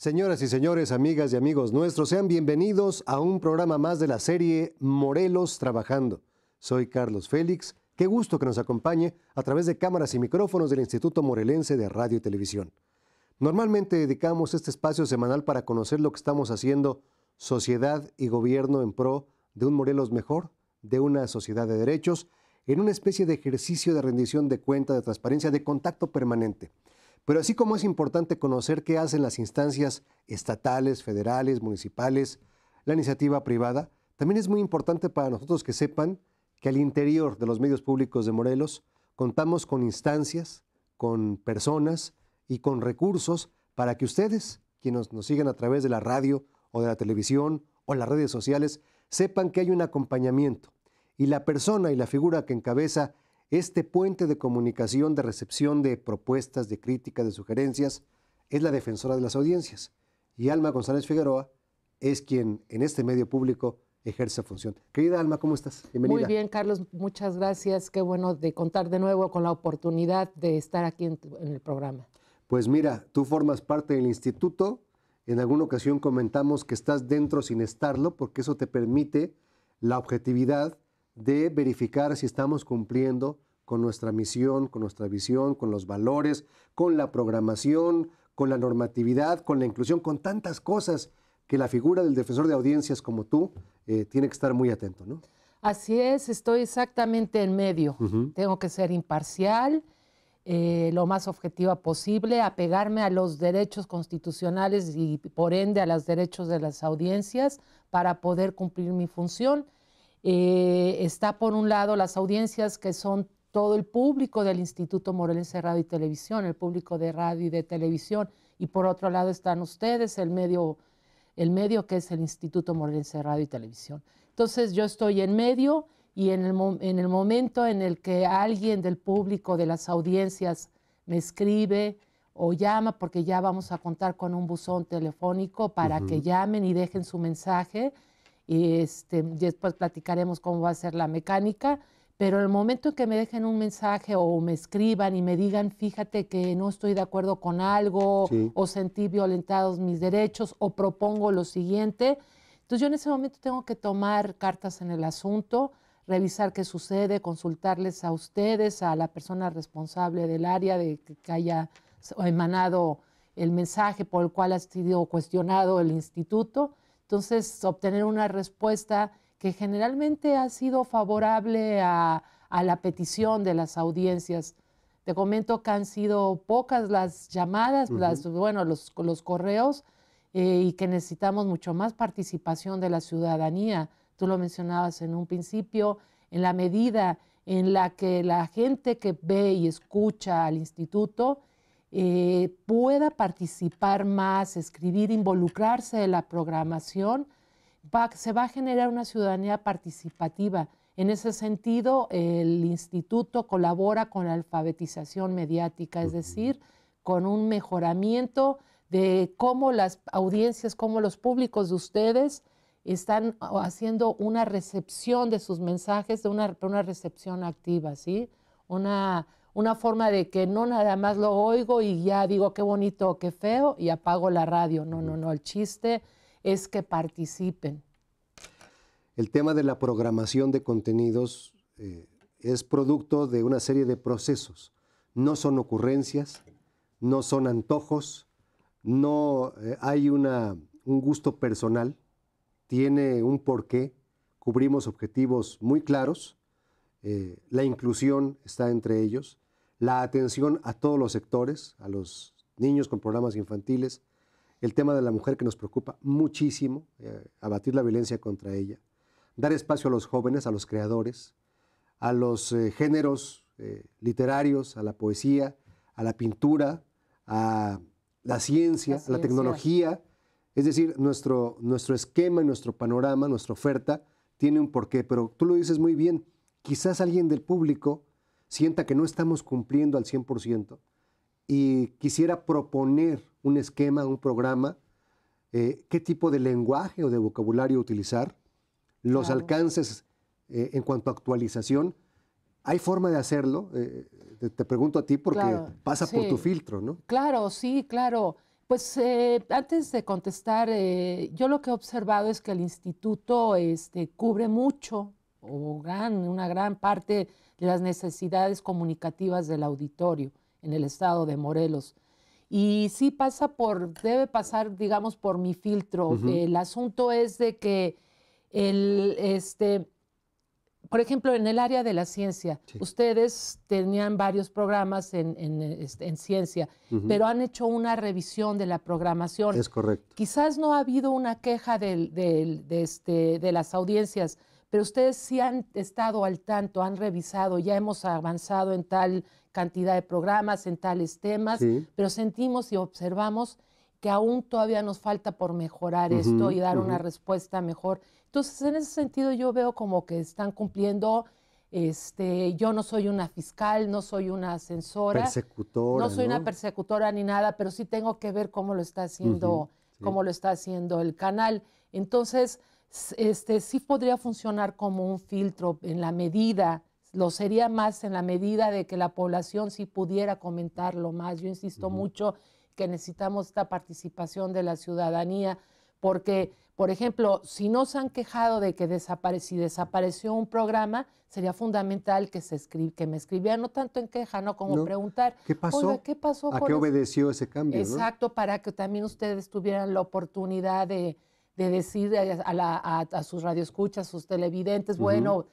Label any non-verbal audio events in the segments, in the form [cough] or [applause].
Señoras y señores, amigas y amigos nuestros, sean bienvenidos a un programa más de la serie Morelos Trabajando. Soy Carlos Félix, qué gusto que nos acompañe a través de cámaras y micrófonos del Instituto Morelense de Radio y Televisión. Normalmente dedicamos este espacio semanal para conocer lo que estamos haciendo sociedad y gobierno en pro de un Morelos mejor, de una sociedad de derechos, en una especie de ejercicio de rendición de cuenta, de transparencia, de contacto permanente. Pero así como es importante conocer qué hacen las instancias estatales, federales, municipales, la iniciativa privada, también es muy importante para nosotros que sepan que al interior de los medios públicos de Morelos contamos con instancias, con personas y con recursos para que ustedes, quienes nos siguen a través de la radio o de la televisión o las redes sociales, sepan que hay un acompañamiento. Y la persona y la figura que encabeza este puente de comunicación, de recepción de propuestas, de críticas, de sugerencias, es la defensora de las audiencias. Y Alma González Figueroa es quien en este medio público ejerce función. Querida Alma, ¿cómo estás? Bienvenida. Muy bien, Carlos, muchas gracias. Qué bueno de contar de nuevo con la oportunidad de estar aquí en, en el programa. Pues mira, tú formas parte del instituto. En alguna ocasión comentamos que estás dentro sin estarlo, porque eso te permite la objetividad de verificar si estamos cumpliendo con nuestra misión, con nuestra visión, con los valores, con la programación, con la normatividad, con la inclusión, con tantas cosas que la figura del defensor de audiencias como tú eh, tiene que estar muy atento, ¿no? Así es, estoy exactamente en medio. Tengo que ser imparcial, eh, lo más objetiva posible, apegarme a los derechos constitucionales y por ende a los derechos de las audiencias para poder cumplir mi función. Eh, está por un lado las audiencias que son todo el público del Instituto Morelense de Radio y Televisión, el público de radio y de televisión, y por otro lado están ustedes, el medio, el medio que es el Instituto Morelense de Radio y Televisión. Entonces yo estoy en medio y en el, momento en el que alguien del público, de las audiencias, me escribe o llama, porque ya vamos a contar con un buzón telefónico para que llamen y dejen su mensaje, este, y después platicaremos cómo va a ser la mecánica, pero el momento en que me dejen un mensaje o me escriban y me digan, fíjate que no estoy de acuerdo con algo, o sentí violentados mis derechos, o propongo lo siguiente, entonces yo en ese momento tengo que tomar cartas en el asunto, revisar qué sucede, consultarles a ustedes, a la persona responsable del área de que haya emanado el mensaje por el cual ha sido cuestionado el instituto entonces, obtener una respuesta que generalmente ha sido favorable a, la petición de las audiencias. Te comento que han sido pocas las llamadas, las, bueno, los, correos, eh, y que necesitamos mucho más participación de la ciudadanía. Tú lo mencionabas en un principio, en la medida en la que la gente que ve y escucha al instituto eh, pueda participar más, escribir, involucrarse en la programación, se va a generar una ciudadanía participativa. En ese sentido, el instituto colabora con la alfabetización mediática, es decir, con un mejoramiento de cómo las audiencias, cómo los públicos de ustedes están haciendo una recepción de sus mensajes, de una, una recepción activa, ¿sí? Una una forma de que no nada más lo oigo y ya digo qué bonito o qué feo y apago la radio. No, no, no, el chiste es que participen. El tema de la programación de contenidos eh, es producto de una serie de procesos. No son ocurrencias, no son antojos, no eh, hay un gusto personal, tiene un porqué, cubrimos objetivos muy claros, eh, la inclusión está entre ellos la atención a todos los sectores, a los niños con programas infantiles, el tema de la mujer que nos preocupa muchísimo, eh, abatir la violencia contra ella, dar espacio a los jóvenes, a los creadores, a los eh, géneros eh, literarios, a la poesía, a la pintura, a la ciencia, a la tecnología. Es decir, nuestro, nuestro esquema, nuestro panorama, nuestra oferta tiene un porqué, pero tú lo dices muy bien, quizás alguien del público sienta que no estamos cumpliendo al 100% y quisiera proponer un esquema, un programa, eh, qué tipo de lenguaje o de vocabulario utilizar, los alcances eh, en cuanto a actualización. ¿Hay forma de hacerlo? Eh, te, pregunto a ti porque pasa por tu filtro, ¿no? Claro, sí, claro. Pues antes de contestar, yo lo que he observado es que el instituto este, cubre mucho o una gran parte las necesidades comunicativas del auditorio en el estado de Morelos. Y sí pasa por, debe pasar, digamos, por mi filtro. El asunto es de que el, este, por ejemplo, en el área de la ciencia, ustedes tenían varios programas en, en, este, ciencia, pero han hecho una revisión de la programación. Es correcto. Quizás no ha habido una queja de, este, de las audiencias, pero ustedes sí han estado al tanto, han revisado, ya hemos avanzado en tal cantidad de programas, en tales temas, pero sentimos y observamos que aún todavía nos falta por mejorar esto y dar una respuesta mejor. Entonces, en ese sentido yo veo como que están cumpliendo, este, yo no soy una fiscal, no soy una censora, No soy una persecutora ni nada, pero sí tengo que ver cómo lo está haciendo, cómo lo está haciendo el canal. Entonces, este, sí podría funcionar como un filtro en la medida, lo sería más en la medida de que la población sí pudiera comentarlo más. Yo insisto mucho que necesitamos esta participación de la ciudadanía porque, por ejemplo, si no se han quejado de que desapareció un programa, sería fundamental que, se que me escribieran, no tanto en queja, no como preguntar, ¿qué pasó? ¿A qué obedeció ese cambio? Exacto, para que también ustedes tuvieran la oportunidad de, de decir a, la, a, a sus televidentes, bueno,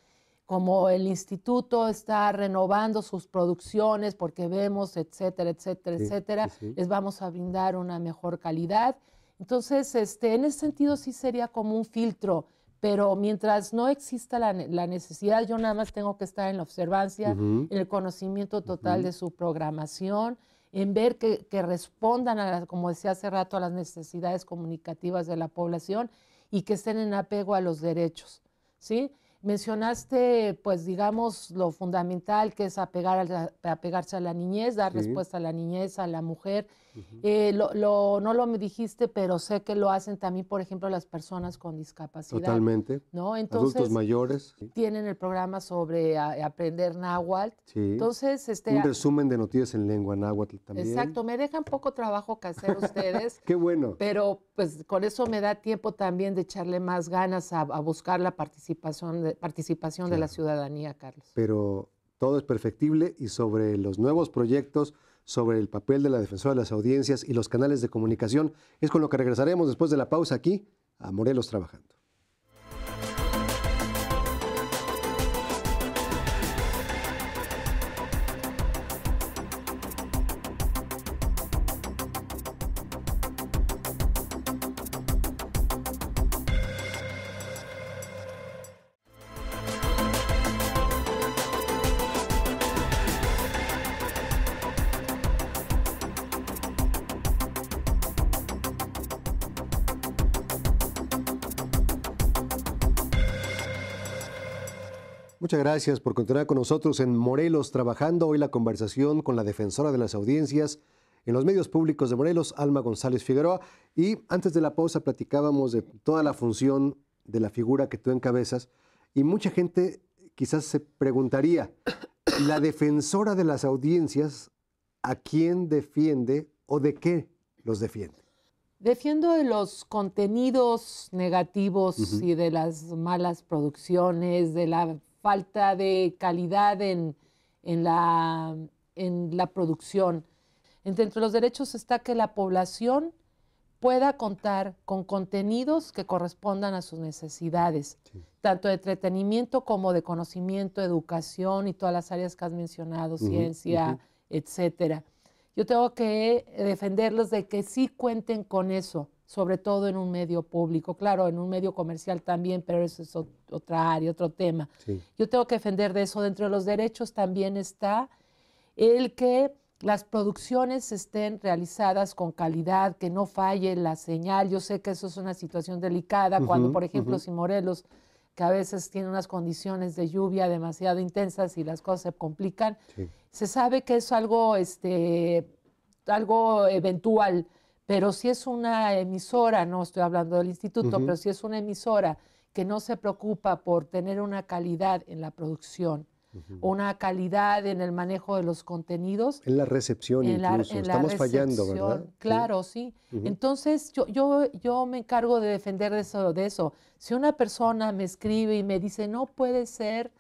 como el instituto está renovando sus producciones porque vemos, etcétera, etcétera, etcétera, les vamos a brindar una mejor calidad. Entonces, este, en ese sentido sí sería como un filtro, pero mientras no exista la, necesidad, yo nada más tengo que estar en la observancia, en el conocimiento total de su programación, en ver que, respondan, como decía hace rato, a las necesidades comunicativas de la población y que estén en apego a los derechos. ¿sí? Mencionaste, pues digamos, lo fundamental que es apegar apegarse a la niñez, dar respuesta a la niñez, a la mujer eh, no lo me dijiste, pero sé que lo hacen también, por ejemplo, las personas con discapacidad. Totalmente. ¿no? Entonces, Adultos mayores. Tienen el programa sobre aprender náhuatl. Entonces, este, Un resumen de noticias en lengua náhuatl también. Exacto, me dejan poco trabajo que hacer ustedes. [laughs] Qué bueno. Pero pues con eso me da tiempo también de echarle más ganas a, buscar la participación, participación de la ciudadanía, Carlos. Pero todo es perfectible y sobre los nuevos proyectos sobre el papel de la defensora de las audiencias y los canales de comunicación. Es con lo que regresaremos después de la pausa aquí a Morelos Trabajando. Muchas gracias por continuar con nosotros en Morelos, trabajando hoy la conversación con la defensora de las audiencias en los medios públicos de Morelos, Alma González Figueroa. Y antes de la pausa platicábamos de toda la función de la figura que tú encabezas y mucha gente quizás se preguntaría, ¿la defensora de las audiencias a quién defiende o de qué los defiende? Defiendo de los contenidos negativos y de las malas producciones, de la falta de calidad en, la, producción. Entre los derechos está que la población pueda contar con contenidos que correspondan a sus necesidades, tanto de entretenimiento como de conocimiento, educación y todas las áreas que has mencionado, ciencia, etc. etcétera. Yo tengo que defenderlos de que sí cuenten con eso, sobre todo en un medio público, claro, en un medio comercial también, pero eso es otra área, otro tema. Yo tengo que defender de eso. Dentro de los derechos también está el que las producciones estén realizadas con calidad, que no falle la señal. Yo sé que eso es una situación delicada cuando, por ejemplo, si Morelos, que a veces tiene unas condiciones de lluvia demasiado intensas y las cosas se complican, se sabe que es algo, este, algo eventual pero si es una emisora, no estoy hablando del instituto, pero si es una emisora que no se preocupa por tener una calidad en la producción, una calidad en el manejo de los contenidos. En la recepción incluso, estamos fallando, ¿verdad? Claro, sí. Entonces yo, yo, yo me encargo de defender eso, de eso. Si una persona me escribe y me dice, no puede ser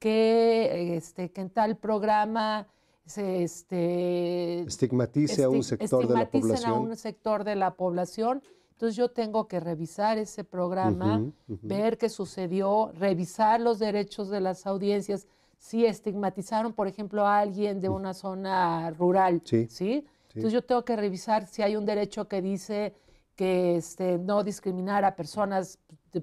que, este, que en tal programa este, estigmatice a un sector de la población. a un sector de la población. Entonces yo tengo que revisar ese programa, ver qué sucedió, revisar los derechos de las audiencias. Si estigmatizaron, por ejemplo, a alguien de una zona rural, sí, Entonces yo tengo que revisar si hay un derecho que dice que este, no discriminar a personas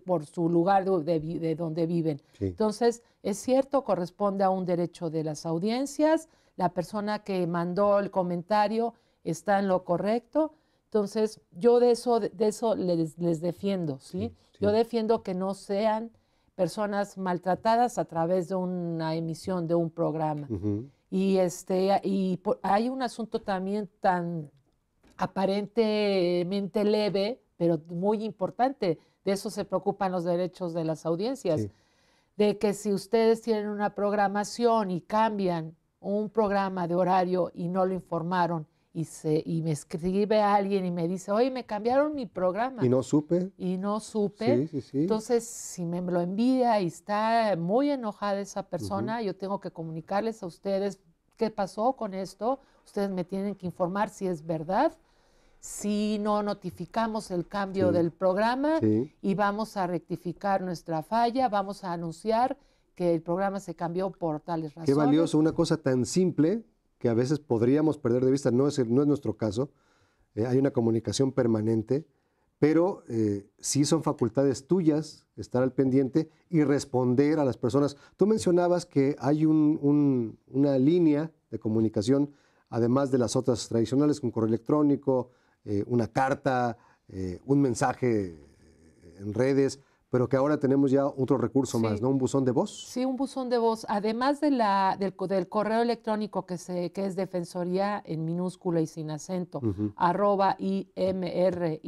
por su lugar de, donde viven. Entonces, es cierto, corresponde a un derecho de las audiencias, la persona que mandó el comentario está en lo correcto. Entonces, yo de eso, de eso les, defiendo, ¿sí? Sí, Yo defiendo que no sean personas maltratadas a través de una emisión de un programa. Y este y hay un asunto también tan aparentemente leve, pero muy importante, de eso se preocupan los derechos de las audiencias, de que si ustedes tienen una programación y cambian un programa de horario y no lo informaron y, se, y me escribe alguien y me dice, oye, me cambiaron mi programa. Y no supe. Y no supe. Sí, sí, sí. Entonces, si me lo envía y está muy enojada esa persona, yo tengo que comunicarles a ustedes qué pasó con esto. Ustedes me tienen que informar si es verdad, si no notificamos el cambio del programa y vamos a rectificar nuestra falla, vamos a anunciar que el programa se cambió por tales razones. Qué valioso, una cosa tan simple que a veces podríamos perder de vista, no es, nuestro caso, eh, hay una comunicación permanente, pero eh, sí son facultades tuyas estar al pendiente y responder a las personas. Tú mencionabas que hay una línea de comunicación, además de las otras tradicionales, con correo electrónico, eh, una carta, un mensaje en redes pero que ahora tenemos ya otro recurso más, ¿no? Un buzón de voz. Sí, un buzón de voz. Además de la, del, correo electrónico que, se, es defensoría en minúscula y sin acento, arroba imryt.org,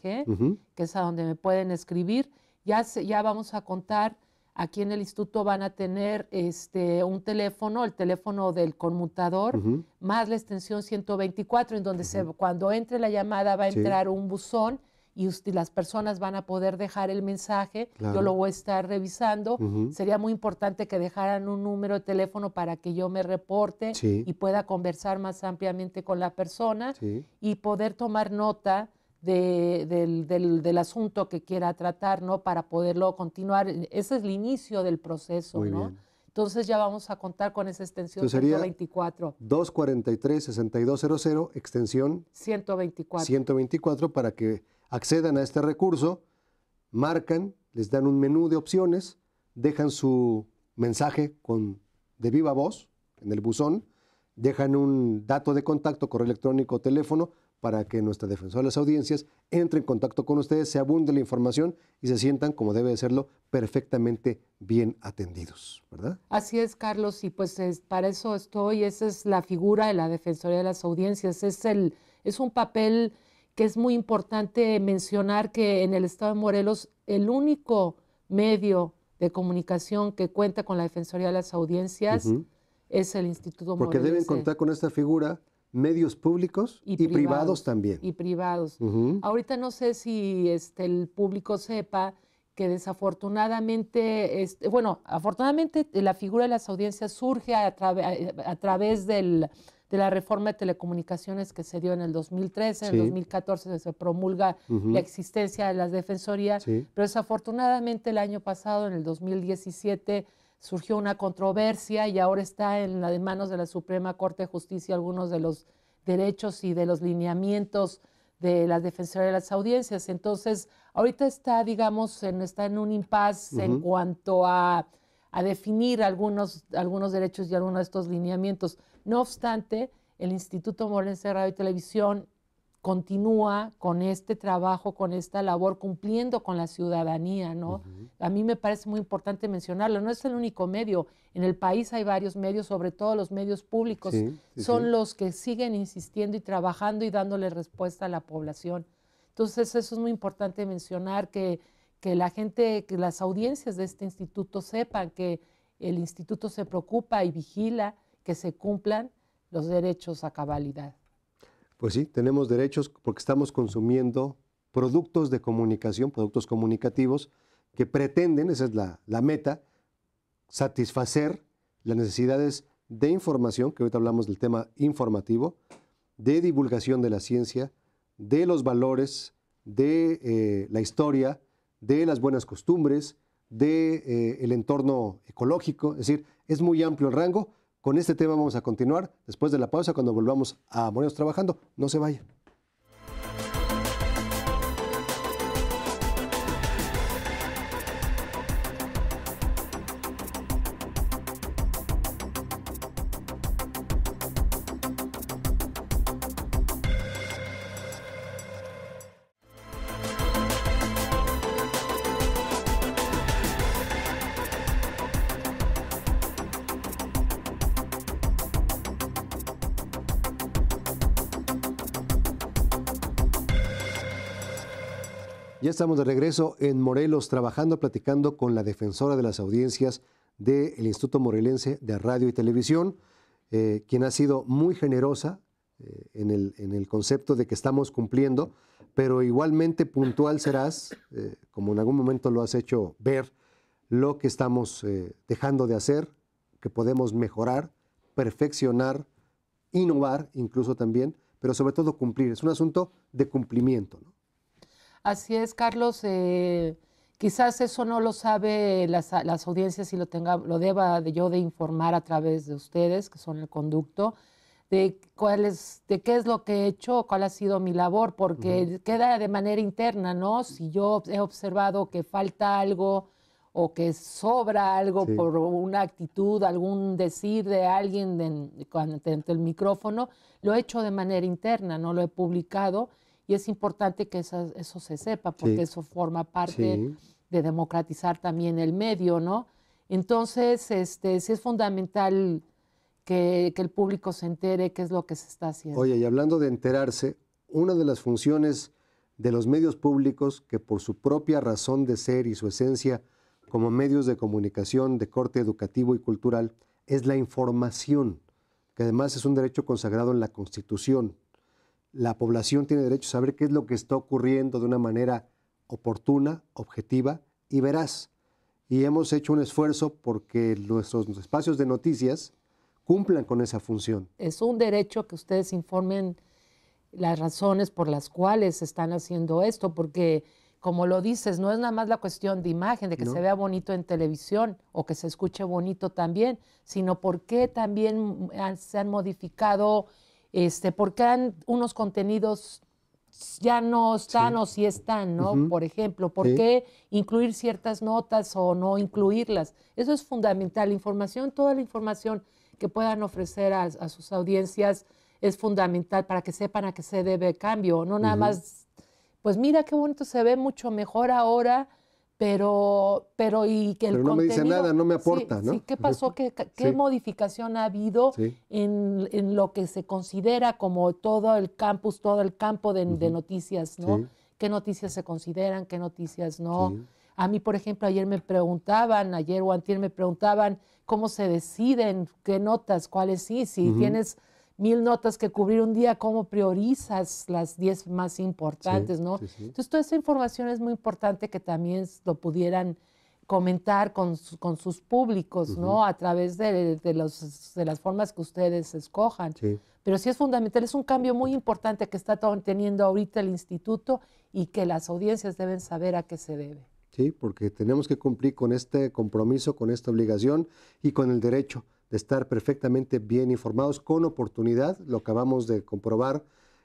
que es a donde me pueden escribir. Ya, vamos a contar, aquí en el instituto van a tener este, un teléfono, el teléfono del conmutador, más la extensión 124, en donde se, cuando entre la llamada va a entrar un buzón y las personas van a poder dejar el mensaje, yo lo voy a estar revisando. Sería muy importante que dejaran un número de teléfono para que yo me reporte y pueda conversar más ampliamente con la persona y poder tomar nota del, del, asunto que quiera tratar, ¿no? Para poderlo continuar. Ese es el inicio del proceso, ¿no? Entonces ya vamos a contar con esa extensión Entonces 124. 243-6200, extensión 124. 124 para que accedan a este recurso, marcan, les dan un menú de opciones, dejan su mensaje con, de viva voz en el buzón, dejan un dato de contacto, correo electrónico, teléfono, para que nuestra defensora de las audiencias entre en contacto con ustedes, se abunde la información y se sientan, como debe de serlo, perfectamente bien atendidos, ¿verdad? Así es, Carlos, y pues es, para eso estoy, esa es la figura de la Defensoría de las Audiencias, es, el, es un papel que es muy importante mencionar que en el estado de Morelos el único medio de comunicación que cuenta con la Defensoría de las Audiencias es el Instituto Morelos. Porque deben contar con esta figura medios públicos y, privados, también. Y privados. Ahorita no sé si este, el público sepa que desafortunadamente, este, bueno, afortunadamente la figura de las audiencias surge a, a través del de la reforma de telecomunicaciones que se dio en el 2013, en el 2014 se promulga la existencia de las defensorías, pero desafortunadamente el año pasado, en el 2017, surgió una controversia y ahora está en las manos de la Suprema Corte de Justicia algunos de los derechos y de los lineamientos de las defensorías de las audiencias. Entonces, ahorita está, digamos, está en un impasse en cuanto a a definir algunos, algunos derechos y algunos de estos lineamientos. No obstante, el Instituto Morelense de Radio y Televisión continúa con este trabajo, con esta labor, cumpliendo con la ciudadanía, ¿no? A mí me parece muy importante mencionarlo, no es el único medio, en el país hay varios medios, sobre todo los medios públicos, son los que siguen insistiendo y trabajando y dándole respuesta a la población. Entonces eso es muy importante mencionar que que la gente, que las audiencias de este instituto sepan que el instituto se preocupa y vigila que se cumplan los derechos a cabalidad. Pues sí, tenemos derechos porque estamos consumiendo productos de comunicación, productos comunicativos que pretenden, esa es la, meta, satisfacer las necesidades de información, que ahorita hablamos del tema informativo, de divulgación de la ciencia, de los valores, de eh, la historia, de las buenas costumbres, del de, eh, el entorno ecológico. Es decir, es muy amplio el rango. Con este tema vamos a continuar después de la pausa cuando volvamos a Morenos Trabajando. No se vayan. Ya estamos de regreso en Morelos, trabajando, platicando con la defensora de las audiencias del Instituto Morelense de Radio y Televisión, eh, quien ha sido muy generosa eh, en, el, concepto de que estamos cumpliendo, pero igualmente puntual serás, eh, como en algún momento lo has hecho ver, lo que estamos dejando de hacer, que podemos mejorar, perfeccionar, innovar incluso también, pero sobre todo cumplir. Es un asunto de cumplimiento. ¿no? Así es, Carlos. Eh, quizás eso no lo sabe las, audiencias y lo lo deba yo de informar a través de ustedes, que son el conducto, de de qué es lo que he hecho, cuál ha sido mi labor, porque queda de manera interna, ¿no? Si yo he observado que falta algo o que sobra algo por una actitud, algún decir de alguien dentro de, el micrófono, lo he hecho de manera interna, no lo he publicado y es importante que eso, se sepa, porque eso forma parte de democratizar también el medio, ¿no? Entonces, este, sí es fundamental que, que el público se entere qué es lo que se está haciendo. Oye, y hablando de enterarse, una de las funciones de los medios públicos que por su propia razón de ser y su esencia como medios de comunicación de corte educativo y cultural es la información, que además es un derecho consagrado en la Constitución la población tiene derecho a saber qué es lo que está ocurriendo de una manera oportuna, objetiva y veraz. Y hemos hecho un esfuerzo porque nuestros espacios de noticias cumplan con esa función. Es un derecho que ustedes informen las razones por las cuales están haciendo esto, porque como lo dices, no es nada más la cuestión de imagen, de que se vea bonito en televisión o que se escuche bonito también, sino por qué también se han modificado este, qué qué unos contenidos ya no están o sí están, ¿no? Por ejemplo, ¿por qué incluir ciertas notas o no incluirlas? Eso es fundamental. La Información, toda la información que puedan ofrecer a, sus audiencias es fundamental para que sepan a qué se debe el cambio. No nada más, pues mira qué bonito se ve mucho mejor ahora pero, pero y que el no me dice nada, no me aporta, ¿no? Sí, ¿qué pasó? ¿Qué, modificación ha habido en, lo que se considera como todo el campus, todo el campo de, noticias, ¿no? ¿Qué noticias se consideran, qué noticias no? A mí, por ejemplo, ayer me preguntaban, ayer o antier me preguntaban cómo se deciden qué notas, cuáles sí, si tienes mil notas que cubrir un día, cómo priorizas las diez más importantes, ¿no? Entonces, toda esa información es muy importante que también lo pudieran comentar con, sus públicos, ¿no? A través de, los, de, las formas que ustedes escojan. Pero sí es fundamental, es un cambio muy importante que está teniendo ahorita el instituto y que las audiencias deben saber a qué se debe. Sí, porque tenemos que cumplir con este compromiso, con esta obligación y con el derecho de estar perfectamente bien informados con oportunidad, lo acabamos de comprobar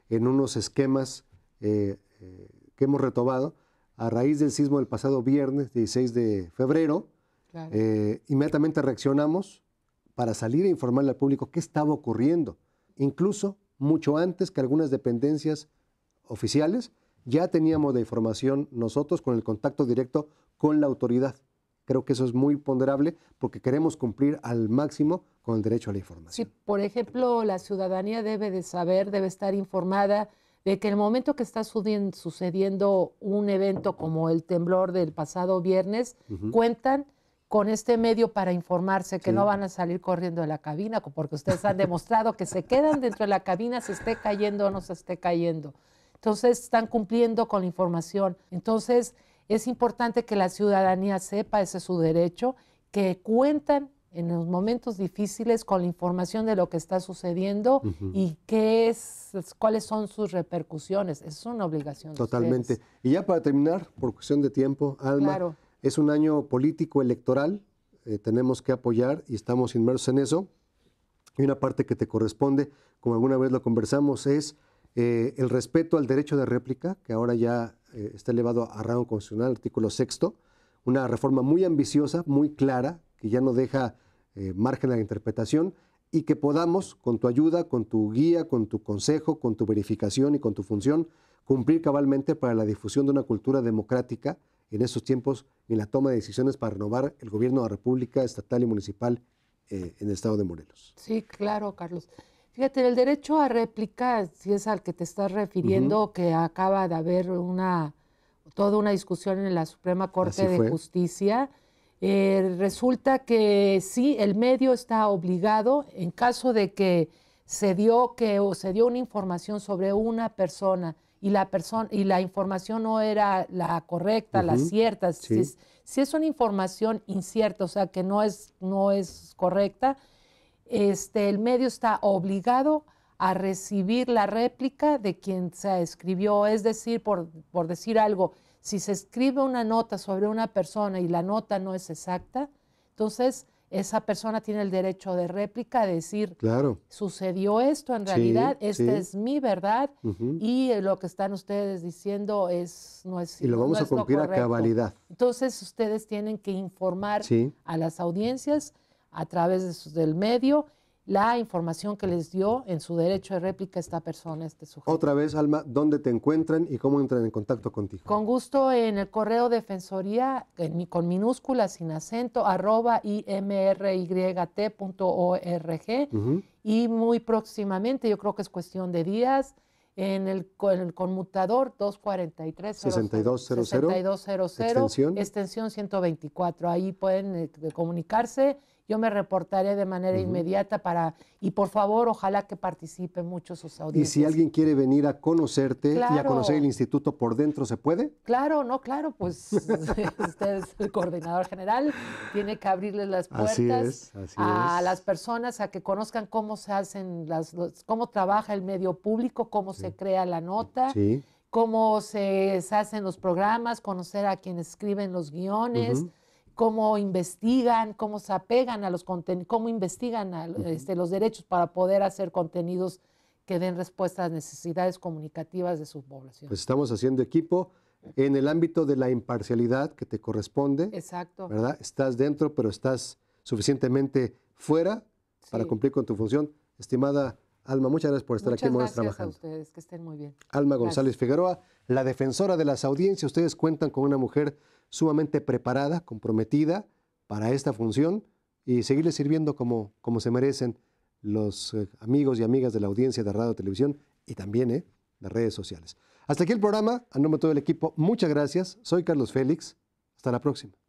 en unos esquemas eh, eh, que hemos retomado a raíz del sismo del pasado viernes 16 de febrero. Eh, inmediatamente reaccionamos para salir a informarle al público qué estaba ocurriendo, incluso mucho antes que algunas dependencias oficiales ya teníamos la información nosotros con el contacto directo con la autoridad. Creo que eso es muy ponderable porque queremos cumplir al máximo con el derecho a la información. por ejemplo, la ciudadanía debe de saber, debe estar informada de que en el momento que está sucediendo un evento como el temblor del pasado viernes, cuentan con este medio para informarse que no van a salir corriendo de la cabina, porque ustedes han demostrado que se quedan dentro de la cabina, se esté cayendo o no se esté cayendo. Entonces están cumpliendo con la información. Entonces, es importante que la ciudadanía sepa, ese es su derecho, que cuentan en los momentos difíciles con la información de lo que está sucediendo y qué es, cuáles son sus repercusiones. Es una obligación. Totalmente. y ya para terminar, por cuestión de tiempo, Alma, es un año político electoral, eh, tenemos que apoyar y estamos inmersos en eso. Y una parte que te corresponde, como alguna vez lo conversamos, es eh, el respeto al derecho de réplica, que ahora ya eh, está elevado a rango constitucional, artículo sexto, una reforma muy ambiciosa, muy clara, que ya no deja eh, margen a la interpretación y que podamos, con tu ayuda, con tu guía, con tu consejo, con tu verificación y con tu función, cumplir cabalmente para la difusión de una cultura democrática en estos tiempos en la toma de decisiones para renovar el gobierno de la República estatal y municipal eh, en el estado de Morelos. Sí, claro, Carlos. Fíjate, el derecho a réplica, si es al que te estás refiriendo, que acaba de haber una toda una discusión en la Suprema Corte de Justicia, eh, resulta que sí, el medio está obligado, en caso de que se dio que se dio una información sobre una persona y la persona y la información no era la correcta, la cierta, si, es, si, es, una información incierta, o sea que no es, no es correcta, este, el medio está obligado a recibir la réplica de quien se escribió, es decir, por, por decir algo, si se escribe una nota sobre una persona y la nota no es exacta, entonces esa persona tiene el derecho de réplica, decir, claro. sucedió esto en realidad, esta es mi verdad y lo que están ustedes diciendo es no es Y lo vamos a cumplir a cabalidad. Entonces ustedes tienen que informar a las audiencias a través de del medio la información que les dio en su derecho de réplica esta persona, este sujeto. Otra vez, Alma, ¿dónde te encuentran y cómo entran en contacto contigo? Con gusto en el correo defensoría en, con minúsculas, sin acento, arroba imryt.org y muy próximamente, yo creo que es cuestión de días, en el, conmutador 243 6200, 6200 extensión. 124. Ahí pueden eh, comunicarse yo me reportaré de manera inmediata para, y por favor, ojalá que participen mucho sus audiencias. Y si alguien quiere venir a conocerte y a conocer el instituto por dentro, ¿se puede? Claro, no, claro, pues [laughs] usted es el coordinador general, tiene que abrirles las puertas a las personas, a que conozcan cómo se hacen las, cómo trabaja el medio público, cómo se crea la nota. cómo se hacen los programas, conocer a quienes escriben los guiones, cómo investigan, cómo se apegan a los contenidos, cómo investigan este, los derechos para poder hacer contenidos que den respuesta a las necesidades comunicativas de su población. Pues estamos haciendo equipo en el ámbito de la imparcialidad que te corresponde. Exacto. ¿Verdad? Estás dentro, pero estás suficientemente fuera para cumplir con tu función. Estimada Alma, muchas gracias por estar aquí en Trabajando. Gracias a ustedes, que estén muy bien. Alma González Figueroa, la defensora de las audiencias. Ustedes cuentan con una mujer sumamente preparada, comprometida para esta función y seguirle sirviendo como, como se merecen los eh, amigos y amigas de la audiencia de radio, televisión y también eh, de redes sociales. Hasta aquí el programa. A nombre de todo el equipo, muchas gracias. Soy Carlos Félix. Hasta la próxima.